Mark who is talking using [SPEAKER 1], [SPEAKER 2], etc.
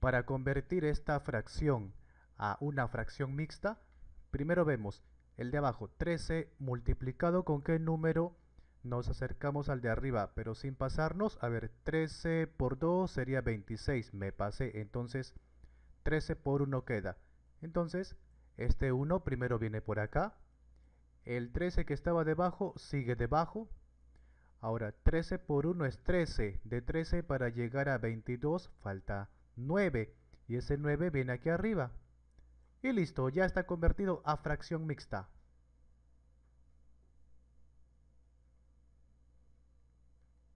[SPEAKER 1] Para convertir esta fracción a una fracción mixta, primero vemos el de abajo, 13 multiplicado con qué número nos acercamos al de arriba, pero sin pasarnos, a ver, 13 por 2 sería 26, me pasé, entonces 13 por 1 queda. Entonces, este 1 primero viene por acá, el 13 que estaba debajo sigue debajo, ahora 13 por 1 es 13, de 13 para llegar a 22 falta 9 y ese 9 viene aquí arriba. Y listo, ya está convertido a fracción mixta.